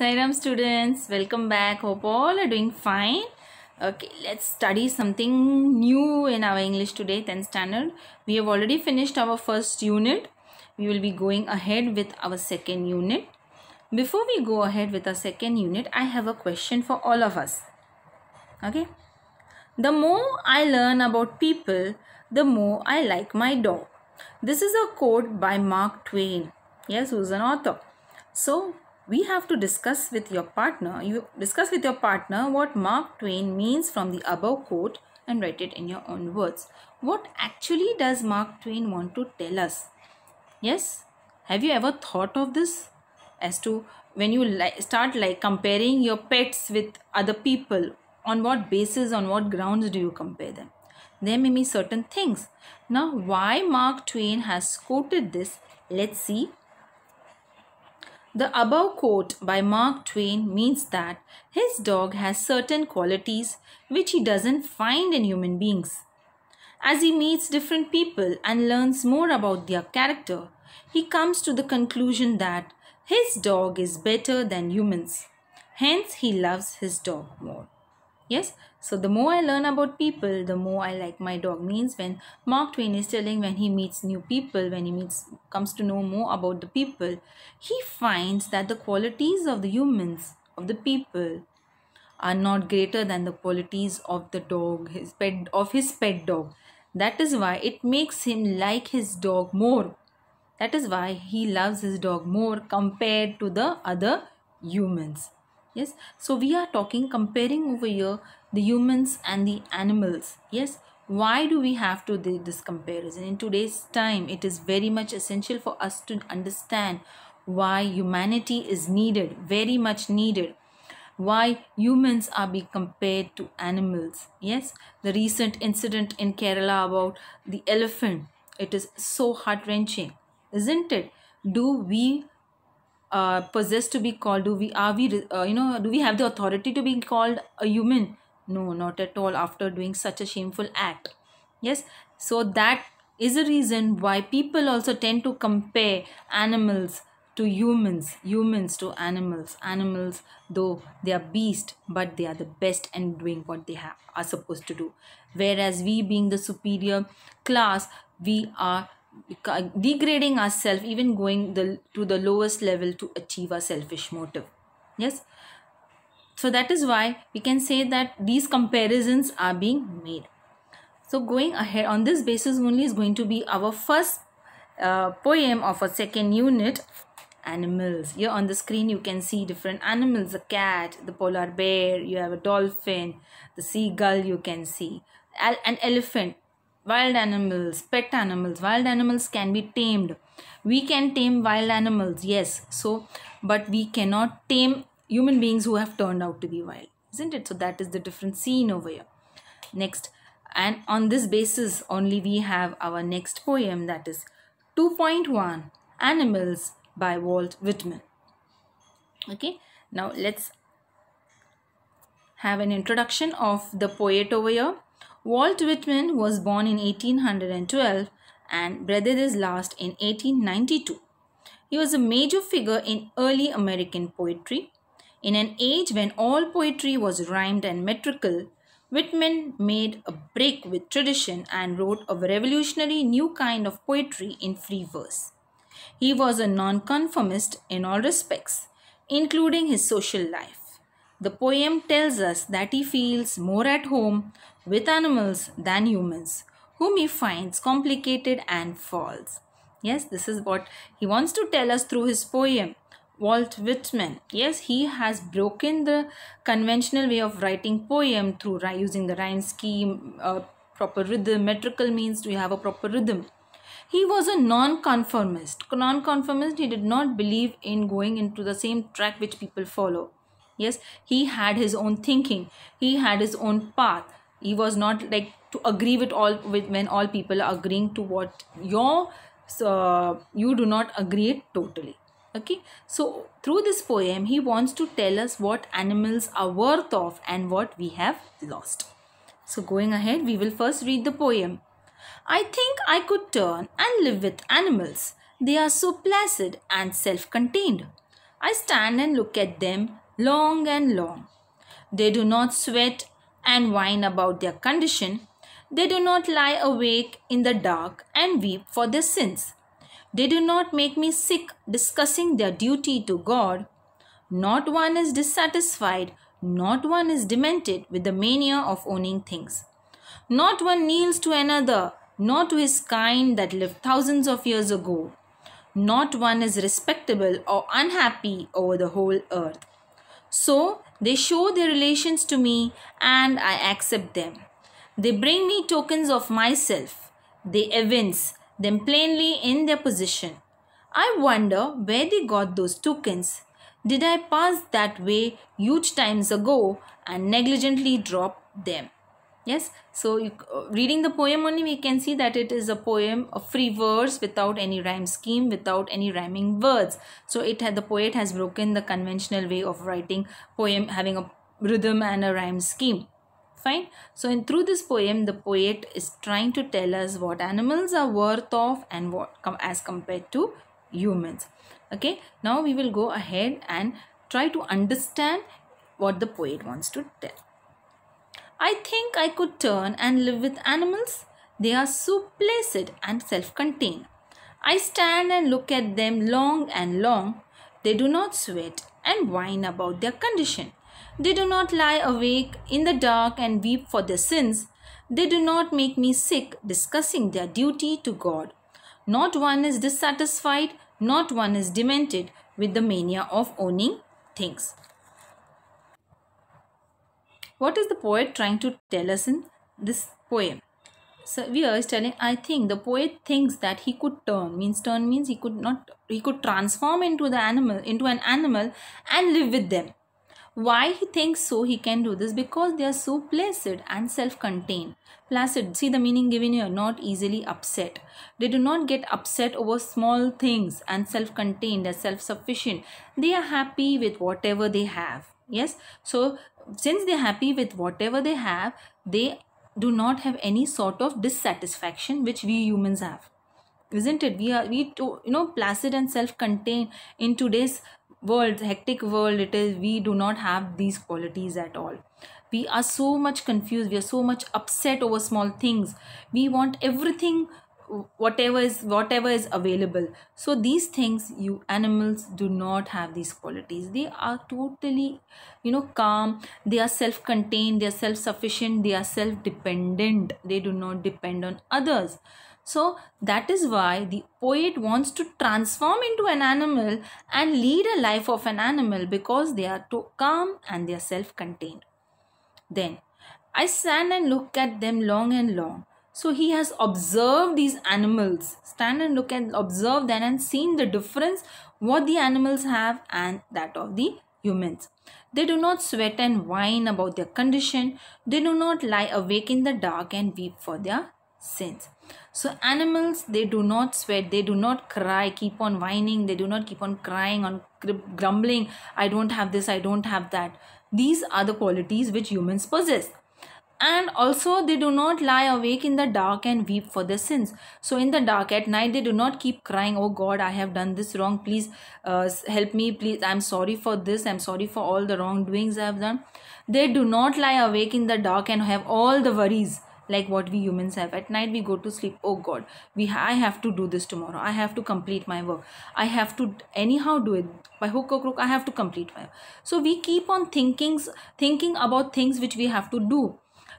Sairam students, welcome back. Hope all are doing fine. Okay, let's study something new in our English today, 10th standard. We have already finished our first unit. We will be going ahead with our second unit. Before we go ahead with our second unit, I have a question for all of us. Okay. The more I learn about people, the more I like my dog. This is a quote by Mark Twain. Yes, who's an author. So, we have to discuss with your partner, you discuss with your partner what Mark Twain means from the above quote and write it in your own words. What actually does Mark Twain want to tell us? Yes, have you ever thought of this? As to when you li start like comparing your pets with other people, on what basis, on what grounds do you compare them? There may be certain things. Now, why Mark Twain has quoted this, let's see the above quote by Mark Twain means that his dog has certain qualities which he doesn't find in human beings. As he meets different people and learns more about their character, he comes to the conclusion that his dog is better than humans. Hence, he loves his dog more. Yes, so the more I learn about people, the more I like my dog. Means when Mark Twain is telling when he meets new people, when he meets comes to know more about the people, he finds that the qualities of the humans, of the people, are not greater than the qualities of the dog, his pet of his pet dog. That is why it makes him like his dog more. That is why he loves his dog more compared to the other humans yes so we are talking comparing over here the humans and the animals yes why do we have to do this comparison in today's time it is very much essential for us to understand why humanity is needed very much needed why humans are being compared to animals yes the recent incident in kerala about the elephant it is so heart wrenching isn't it do we uh, possessed to be called do we are we uh, you know do we have the authority to be called a human no not at all after doing such a shameful act yes so that is a reason why people also tend to compare animals to humans humans to animals animals though they are beast but they are the best and doing what they have, are supposed to do whereas we being the superior class we are degrading ourselves even going the, to the lowest level to achieve our selfish motive yes so that is why we can say that these comparisons are being made so going ahead on this basis only is going to be our first uh, poem of a second unit animals here on the screen you can see different animals the cat the polar bear you have a dolphin the seagull you can see an elephant wild animals pet animals wild animals can be tamed we can tame wild animals yes so but we cannot tame human beings who have turned out to be wild isn't it so that is the different scene over here next and on this basis only we have our next poem that is 2.1 animals by walt whitman okay now let's have an introduction of the poet over here Walt Whitman was born in 1812 and breathed his last in 1892. He was a major figure in early American poetry. In an age when all poetry was rhymed and metrical, Whitman made a break with tradition and wrote a revolutionary new kind of poetry in free verse. He was a nonconformist in all respects, including his social life. The poem tells us that he feels more at home with animals than humans, whom he finds complicated and false. Yes, this is what he wants to tell us through his poem. Walt Whitman. Yes, he has broken the conventional way of writing poem through using the rhyme scheme, uh, proper rhythm. Metrical means to have a proper rhythm. He was a non-conformist. Non-conformist, he did not believe in going into the same track which people follow yes he had his own thinking he had his own path he was not like to agree with all with when all people are agreeing to what your so you do not agree it totally okay so through this poem he wants to tell us what animals are worth of and what we have lost so going ahead we will first read the poem i think i could turn and live with animals they are so placid and self-contained i stand and look at them long and long. They do not sweat and whine about their condition. They do not lie awake in the dark and weep for their sins. They do not make me sick discussing their duty to God. Not one is dissatisfied, not one is demented with the mania of owning things. Not one kneels to another, nor to his kind that lived thousands of years ago. Not one is respectable or unhappy over the whole earth. So they show their relations to me and I accept them. They bring me tokens of myself. They evince them plainly in their position. I wonder where they got those tokens. Did I pass that way huge times ago and negligently drop them? yes so you, uh, reading the poem only we can see that it is a poem of free verse without any rhyme scheme without any rhyming words so it had the poet has broken the conventional way of writing poem having a rhythm and a rhyme scheme fine so in through this poem the poet is trying to tell us what animals are worth of and what come as compared to humans okay now we will go ahead and try to understand what the poet wants to tell I think I could turn and live with animals. They are so placid and self contained. I stand and look at them long and long. They do not sweat and whine about their condition. They do not lie awake in the dark and weep for their sins. They do not make me sick discussing their duty to God. Not one is dissatisfied, not one is demented with the mania of owning things. What is the poet trying to tell us in this poem? So we are telling, I think the poet thinks that he could turn, means turn means he could not, he could transform into the animal, into an animal and live with them. Why he thinks so he can do this? Because they are so placid and self-contained. Placid, see the meaning given here, not easily upset. They do not get upset over small things and self-contained and self-sufficient. They are happy with whatever they have yes so since they're happy with whatever they have they do not have any sort of dissatisfaction which we humans have isn't it we are we you know placid and self-contained in today's world hectic world it is we do not have these qualities at all we are so much confused we are so much upset over small things we want everything whatever is whatever is available so these things you animals do not have these qualities they are totally you know calm they are self contained they are self sufficient they are self dependent they do not depend on others so that is why the poet wants to transform into an animal and lead a life of an animal because they are too calm and they are self contained then i stand and look at them long and long so he has observed these animals, stand and look and observe them and seen the difference what the animals have and that of the humans. They do not sweat and whine about their condition. They do not lie awake in the dark and weep for their sins. So animals, they do not sweat, they do not cry, keep on whining, they do not keep on crying, on grumbling, I don't have this, I don't have that. These are the qualities which humans possess and also they do not lie awake in the dark and weep for their sins so in the dark at night they do not keep crying oh god i have done this wrong please uh, help me please i'm sorry for this i'm sorry for all the wrongdoings i have done they do not lie awake in the dark and have all the worries like what we humans have at night we go to sleep oh god we i have to do this tomorrow i have to complete my work i have to anyhow do it by hook or crook i have to complete my work. so we keep on thinking thinking about things which we have to do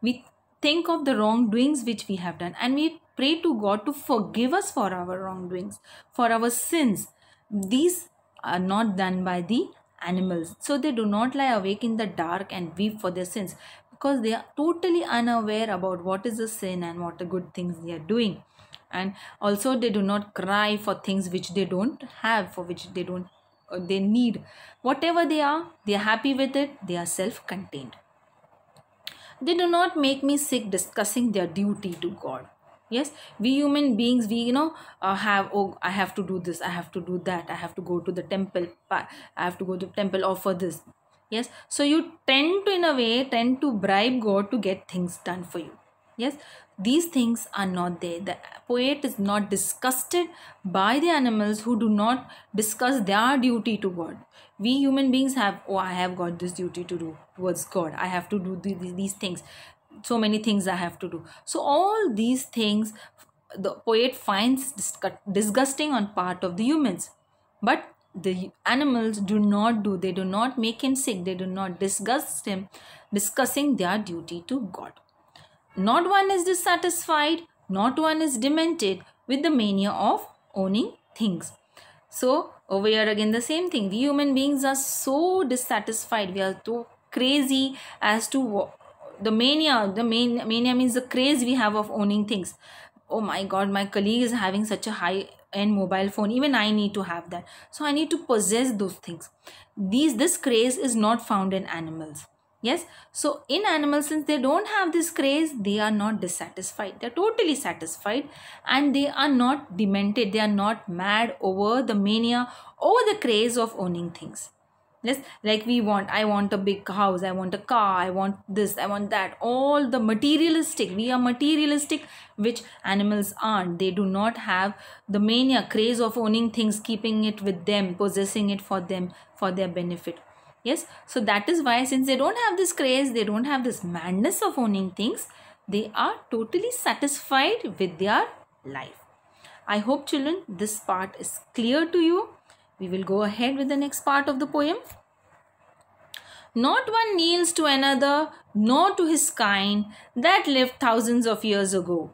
we think of the wrongdoings which we have done and we pray to God to forgive us for our wrongdoings, for our sins. These are not done by the animals. So they do not lie awake in the dark and weep for their sins because they are totally unaware about what is a sin and what are good things they are doing. And also they do not cry for things which they don't have, for which they don't uh, they need. Whatever they are, they are happy with it, they are self-contained. They do not make me sick discussing their duty to God. Yes, we human beings, we you know uh, have oh I have to do this, I have to do that, I have to go to the temple, I have to go to the temple offer this. Yes, so you tend to in a way tend to bribe God to get things done for you yes these things are not there the poet is not disgusted by the animals who do not discuss their duty to god we human beings have oh i have got this duty to do towards god i have to do these things so many things i have to do so all these things the poet finds disgusting on part of the humans but the animals do not do they do not make him sick they do not disgust him discussing their duty to god not one is dissatisfied, not one is demented with the mania of owning things. So, over here again, the same thing. We human beings are so dissatisfied. We are so crazy as to the mania. The main, mania means the craze we have of owning things. Oh my god, my colleague is having such a high end mobile phone even i need to have that so i need to possess those things these this craze is not found in animals yes so in animals since they don't have this craze they are not dissatisfied they're totally satisfied and they are not demented they are not mad over the mania over the craze of owning things yes like we want i want a big house i want a car i want this i want that all the materialistic we are materialistic which animals aren't they do not have the mania craze of owning things keeping it with them possessing it for them for their benefit yes so that is why since they don't have this craze they don't have this madness of owning things they are totally satisfied with their life i hope children this part is clear to you we will go ahead with the next part of the poem not one kneels to another, nor to his kind that lived thousands of years ago.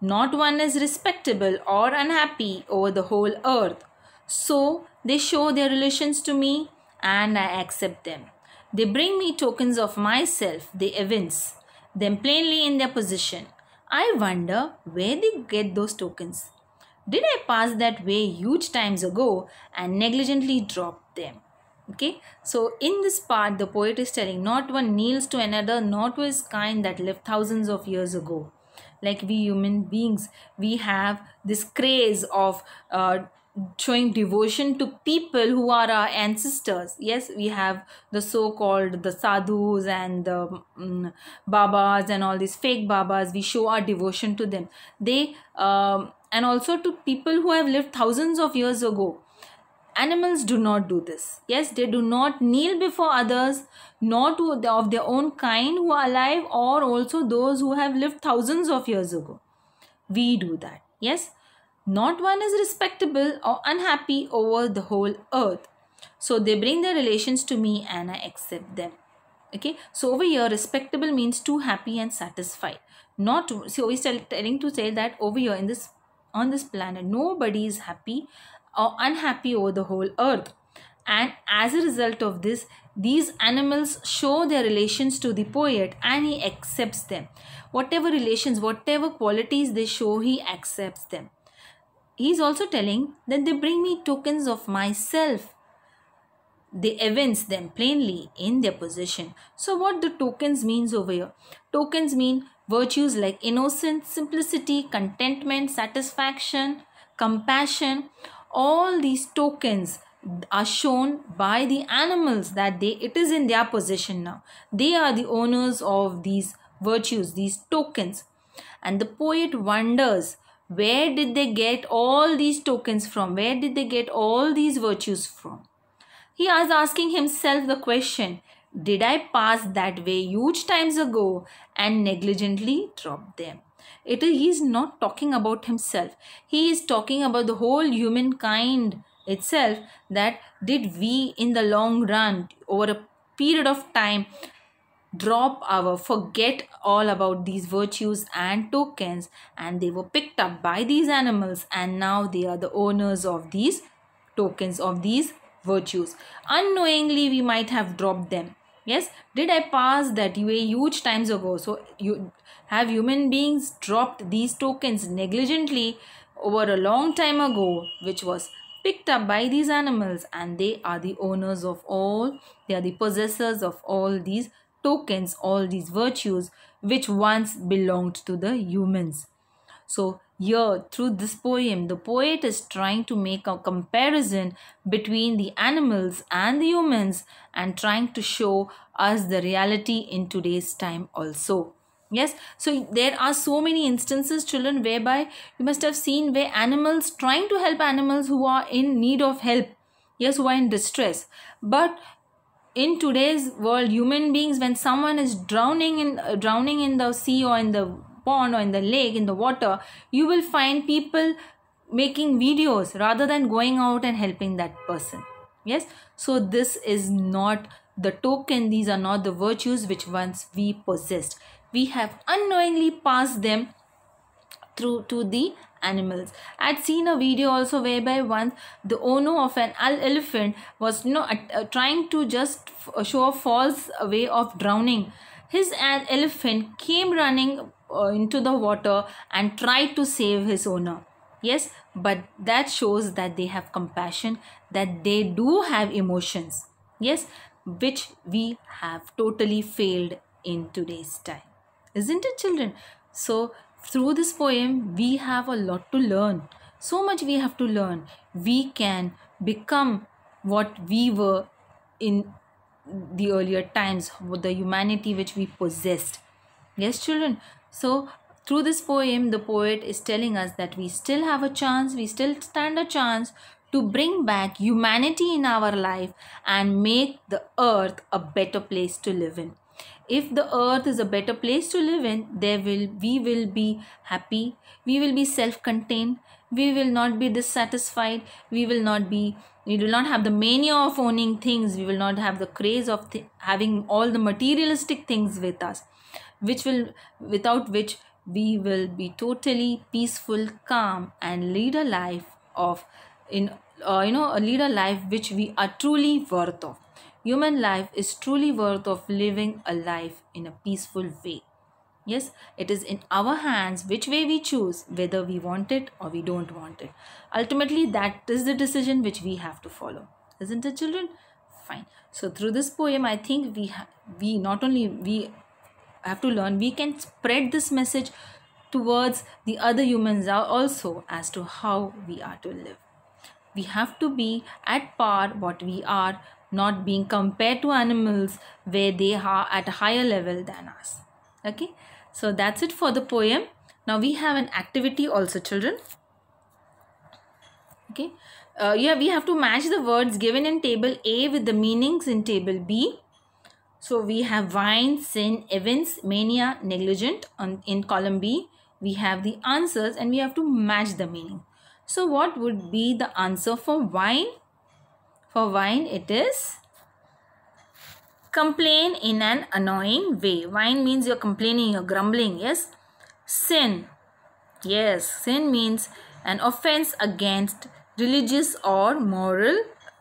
Not one is respectable or unhappy over the whole earth. So they show their relations to me, and I accept them. They bring me tokens of myself, they evince them plainly in their position. I wonder where they get those tokens. Did I pass that way huge times ago and negligently drop them? Okay, so in this part, the poet is telling not one kneels to another, not to his kind that lived thousands of years ago. Like we human beings, we have this craze of uh, showing devotion to people who are our ancestors yes we have the so called the sadhus and the um, babas and all these fake babas we show our devotion to them they um, and also to people who have lived thousands of years ago animals do not do this yes they do not kneel before others not of their own kind who are alive or also those who have lived thousands of years ago we do that yes not one is respectable or unhappy over the whole earth. So they bring their relations to me and I accept them. Okay, so over here, respectable means too happy and satisfied. Not so he's tell, telling to say that over here in this on this planet, nobody is happy or unhappy over the whole earth. And as a result of this, these animals show their relations to the poet and he accepts them. Whatever relations, whatever qualities they show, he accepts them he is also telling that they bring me tokens of myself. They evince them plainly in their possession. So, what the tokens means over here? Tokens mean virtues like innocence, simplicity, contentment, satisfaction, compassion. All these tokens are shown by the animals that they it is in their possession now. They are the owners of these virtues, these tokens. And the poet wonders where did they get all these tokens from? Where did they get all these virtues from? He is asking himself the question, did I pass that way huge times ago and negligently drop them? It is, he is not talking about himself. He is talking about the whole humankind itself that did we in the long run over a period of time drop our forget all about these virtues and tokens and they were picked up by these animals and now they are the owners of these tokens of these virtues unknowingly we might have dropped them yes did i pass that way huge times ago so you have human beings dropped these tokens negligently over a long time ago which was picked up by these animals and they are the owners of all they are the possessors of all these tokens all these virtues which once belonged to the humans. So here through this poem the poet is trying to make a comparison between the animals and the humans and trying to show us the reality in today's time also yes so there are so many instances children whereby you must have seen where animals trying to help animals who are in need of help yes who are in distress but in today's world human beings when someone is drowning in uh, drowning in the sea or in the pond or in the lake in the water you will find people making videos rather than going out and helping that person yes so this is not the token these are not the virtues which once we possessed we have unknowingly passed them through to the animals. I'd seen a video also whereby once the owner of an elephant was you know, uh, trying to just uh, show a false way of drowning. His elephant came running uh, into the water and tried to save his owner. Yes, but that shows that they have compassion, that they do have emotions. Yes, which we have totally failed in today's time. Isn't it, children? So, through this poem, we have a lot to learn. So much we have to learn. We can become what we were in the earlier times, the humanity which we possessed. Yes, children. So, through this poem, the poet is telling us that we still have a chance, we still stand a chance to bring back humanity in our life and make the earth a better place to live in if the earth is a better place to live in there will we will be happy we will be self contained we will not be dissatisfied we will not be we will not have the mania of owning things we will not have the craze of th- having all the materialistic things with us which will without which we will be totally peaceful calm and lead a life of in uh, you know lead a life which we are truly worth of Human life is truly worth of living a life in a peaceful way. Yes, it is in our hands which way we choose, whether we want it or we don't want it. Ultimately, that is the decision which we have to follow. Isn't it, children? Fine. So through this poem, I think we we not only we have to learn, we can spread this message towards the other humans also as to how we are to live. We have to be at par what we are not being compared to animals where they are at a higher level than us okay so that's it for the poem now we have an activity also children okay uh, yeah we have to match the words given in table a with the meanings in table b so we have wine sin events mania negligent on in column b we have the answers and we have to match the meaning so what would be the answer for wine for wine, it is complain in an annoying way. Wine means you're complaining, you're grumbling, yes? Sin. Yes, sin means an offense against religious or moral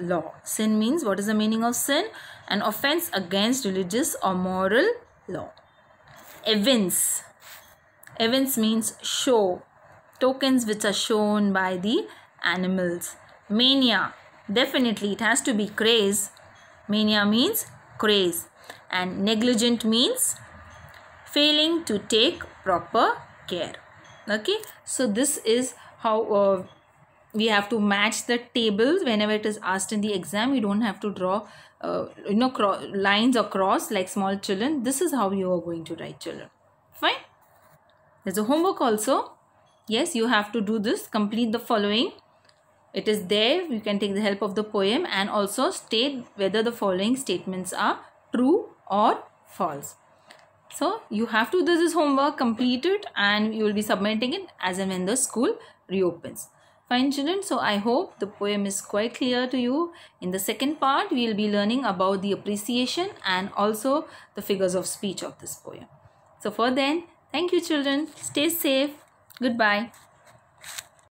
law. Sin means what is the meaning of sin? An offense against religious or moral law. Events. Events means show. Tokens which are shown by the animals. Mania. Definitely it has to be craze. Mania means craze and negligent means failing to take proper care. Okay. So this is how uh, we have to match the tables whenever it is asked in the exam. You don't have to draw uh, you know lines across like small children. This is how you are going to write children. Fine. There's a homework also. Yes, you have to do this. Complete the following. It is there, you can take the help of the poem and also state whether the following statements are true or false. So you have to do this homework, complete it and you will be submitting it as and when the school reopens. Fine children, so I hope the poem is quite clear to you. In the second part, we will be learning about the appreciation and also the figures of speech of this poem. So for then, thank you children. Stay safe. Goodbye.